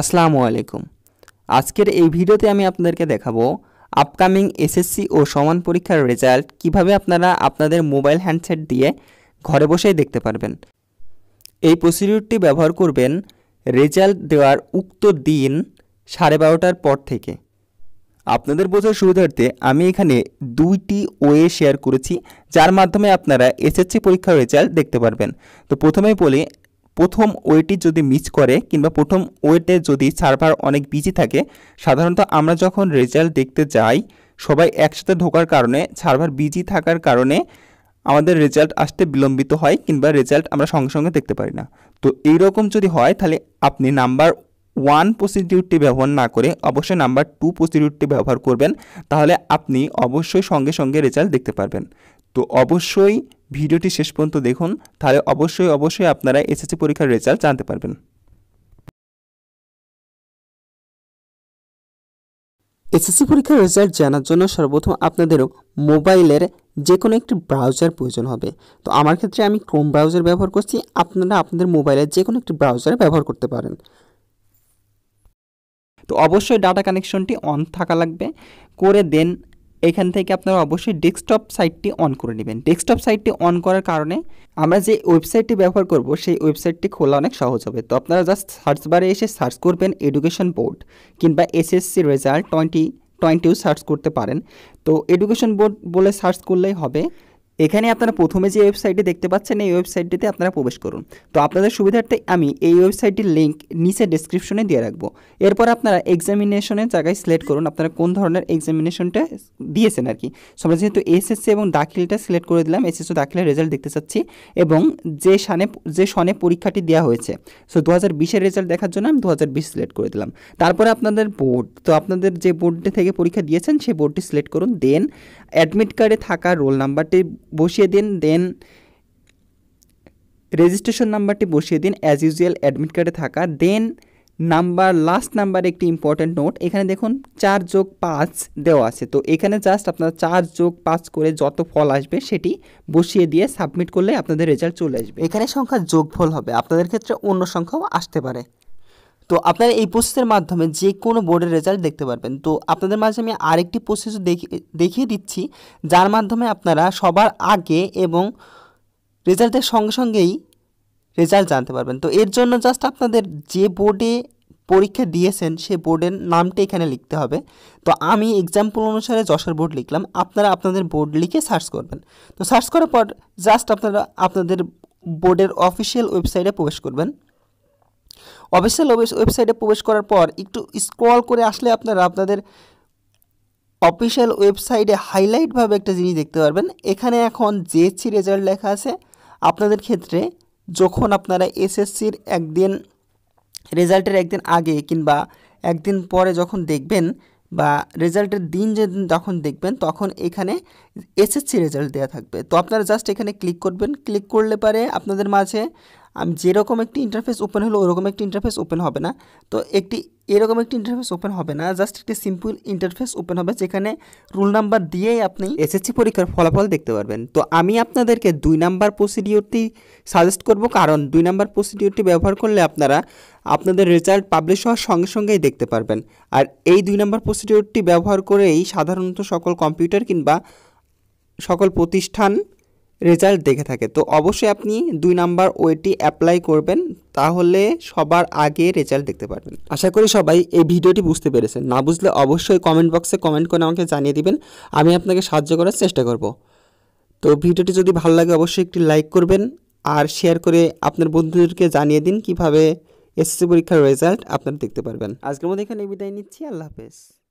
আসসালামু আলাইকুম আজকের এই ভিডিওতে আমি আপনাদেরকে দেখাবো আপকামিং এসএসসি ও সমান পরীক্ষার রেজাল্ট কিভাবে আপনারা আপনাদের মোবাইল হ্যান্ডসেট দিয়ে ঘরে বসেই দেখতে পারবেন এই প্রসিডিউরটি ব্যবহার করবেন রেজাল্ট দেওয়ার উক্ত দিন সাড়ে বারোটার পর থেকে আপনাদের বোঝার সুবিধার্থে আমি এখানে দুইটি ওয়ে শেয়ার করেছি যার মাধ্যমে আপনারা এসএসসি পরীক্ষার রেজাল্ট দেখতে পারবেন তো প্রথমেই বলি প্রথম ওয়েটি যদি মিস করে কিংবা প্রথম ওয়েটে যদি সার্ভার অনেক বিজি থাকে সাধারণত আমরা যখন রেজাল্ট দেখতে যাই সবাই একসাথে ঢোকার কারণে সার্ভার বিজি থাকার কারণে আমাদের রেজাল্ট আসতে বিলম্বিত হয় কিংবা রেজাল্ট আমরা সঙ্গে সঙ্গে দেখতে পারি না তো এই রকম যদি হয় তাহলে আপনি নাম্বার ওয়ান প্রসিডিউরটি ব্যবহার না করে অবশ্যই নাম্বার টু প্রসিডিউরটি ব্যবহার করবেন তাহলে আপনি অবশ্যই সঙ্গে সঙ্গে রেজাল্ট দেখতে পারবেন তো অবশ্যই ভিডিওটি শেষ পর্যন্ত দেখুন তাহলে অবশ্যই অবশ্যই আপনারা এসএসসি পরীক্ষার রেজাল্ট জানতে পারবেন এসএসসি পরীক্ষার রেজাল্ট জানার জন্য সর্বপ্রথম আপনাদেরও মোবাইলের যে কোনো একটি ব্রাউজার প্রয়োজন হবে তো আমার ক্ষেত্রে আমি ক্রোম ব্রাউজার ব্যবহার করছি আপনারা আপনাদের মোবাইলের যে কোনো একটি ব্রাউজার ব্যবহার করতে পারেন তো অবশ্যই ডাটা কানেকশনটি অন থাকা লাগবে করে দেন এখান থেকে আপনারা অবশ্যই ডেস্কটপ সাইটটি অন করে নেবেন ডেস্কটপ সাইটটি অন করার কারণে আমরা যে ওয়েবসাইটটি ব্যবহার করব সেই ওয়েবসাইটটি খোলা অনেক সহজ হবে তো আপনারা জাস্ট সার্চ বারে এসে সার্চ করবেন এডুকেশন বোর্ড কিংবা এসএসসি রেজাল্ট টোয়েন্টি টোয়েন্টিও সার্চ করতে পারেন তো এডুকেশন বোর্ড বলে সার্চ করলেই হবে এখানে আপনারা প্রথমে যে ওয়েবসাইটটি দেখতে পাচ্ছেন এই ওয়েবসাইটটিতে আপনারা প্রবেশ করুন তো আপনাদের সুবিধার্থে আমি এই ওয়েবসাইটটির লিঙ্ক নিচে ডিসক্রিপশনে দিয়ে রাখবো এরপর আপনারা এক্সামিনেশনের জায়গায় সিলেক্ট করুন আপনারা কোন ধরনের এক্সামিনেশনটা দিয়েছেন আর কি সো আমরা যেহেতু এসএসসি এবং দাখিলটা সিলেক্ট করে দিলাম এসএসসি দাখিলের রেজাল্ট দেখতে চাচ্ছি এবং যে সানে যে সনে পরীক্ষাটি দেওয়া হয়েছে সো দু হাজার বিশের রেজাল্ট দেখার জন্য আমি দু হাজার বিশ সিলেক্ট করে দিলাম তারপরে আপনাদের বোর্ড তো আপনাদের যে বোর্ডটি থেকে পরীক্ষা দিয়েছেন সেই বোর্ডটি সিলেক্ট করুন দেন অ্যাডমিট কার্ডে থাকা রোল নাম্বারটি বসিয়ে দিন দেন রেজিস্ট্রেশন নাম্বারটি বসিয়ে দিন অ্যাজ ইউজুয়াল অ্যাডমিট কার্ডে থাকা দেন নাম্বার লাস্ট নাম্বার একটি ইম্পর্ট্যান্ট নোট এখানে দেখুন চার যোগ পাঁচ দেওয়া আছে তো এখানে জাস্ট আপনারা চার যোগ পাঁচ করে যত ফল আসবে সেটি বসিয়ে দিয়ে সাবমিট করলে আপনাদের রেজাল্ট চলে আসবে এখানে সংখ্যা যোগফল হবে আপনাদের ক্ষেত্রে অন্য সংখ্যাও আসতে পারে তো আপনারা এই প্রসেসের মাধ্যমে যে কোনো বোর্ডের রেজাল্ট দেখতে পারবেন তো আপনাদের মাঝে আমি আরেকটি প্রসেস দেখিয়ে দিচ্ছি যার মাধ্যমে আপনারা সবার আগে এবং রেজাল্টের সঙ্গে সঙ্গেই রেজাল্ট জানতে পারবেন তো এর জন্য জাস্ট আপনাদের যে বোর্ডে পরীক্ষা দিয়েছেন সে বোর্ডের নামটা এখানে লিখতে হবে তো আমি এক্সাম্পল অনুসারে যশোর বোর্ড লিখলাম আপনারা আপনাদের বোর্ড লিখে সার্চ করবেন তো সার্চ করার পর জাস্ট আপনারা আপনাদের বোর্ডের অফিসিয়াল ওয়েবসাইটে প্রবেশ করবেন অফিসিয়াল ওয়েবসাইটে প্রবেশ করার পর একটু স্ক্রল করে আসলে আপনারা আপনাদের অফিসিয়াল ওয়েবসাইটে হাইলাইটভাবে একটা জিনিস দেখতে পারবেন এখানে এখন জেএসসি রেজাল্ট লেখা আছে আপনাদের ক্ষেত্রে যখন আপনারা এসএসসির একদিন রেজাল্টের একদিন আগে কিংবা একদিন পরে যখন দেখবেন বা রেজাল্টের দিন যেদিন যখন দেখবেন তখন এখানে এসএসসি রেজাল্ট দেওয়া থাকবে তো আপনারা জাস্ট এখানে ক্লিক করবেন ক্লিক করলে পারে আপনাদের মাঝে আমি যেরকম একটি ইন্টারফেস ওপেন হলো ওরকম একটি ইন্টারফেস ওপেন হবে না তো একটি এরকম একটি ইন্টারফেস ওপেন হবে না জাস্ট একটি সিম্পল ইন্টারফেস ওপেন হবে যেখানে রুল নাম্বার দিয়েই আপনি এসএসসি পরীক্ষার ফলাফল দেখতে পারবেন তো আমি আপনাদেরকে দুই নাম্বার প্রসিডিওরটি সাজেস্ট করব কারণ দুই নাম্বার প্রসিডিওরটি ব্যবহার করলে আপনারা আপনাদের রেজাল্ট পাবলিশ হওয়ার সঙ্গে সঙ্গেই দেখতে পারবেন আর এই দুই নাম্বার প্রসিডিওরটি ব্যবহার করেই সাধারণত সকল কম্পিউটার কিংবা সকল প্রতিষ্ঠান রেজাল্ট দেখে থাকে তো অবশ্যই আপনি দুই নাম্বার ওয়েটি অ্যাপ্লাই করবেন তাহলে সবার আগে রেজাল্ট দেখতে পারবেন আশা করি সবাই এই ভিডিওটি বুঝতে পেরেছেন না বুঝলে অবশ্যই কমেন্ট বক্সে কমেন্ট করে আমাকে জানিয়ে দিবেন আমি আপনাকে সাহায্য করার চেষ্টা করব তো ভিডিওটি যদি ভালো লাগে অবশ্যই একটি লাইক করবেন আর শেয়ার করে আপনার বন্ধুদেরকে জানিয়ে দিন কিভাবে এসএসসি পরীক্ষার রেজাল্ট আপনারা দেখতে পারবেন আজকের মধ্যে এখানে বিদায় নিচ্ছি আল্লাহ হাফেজ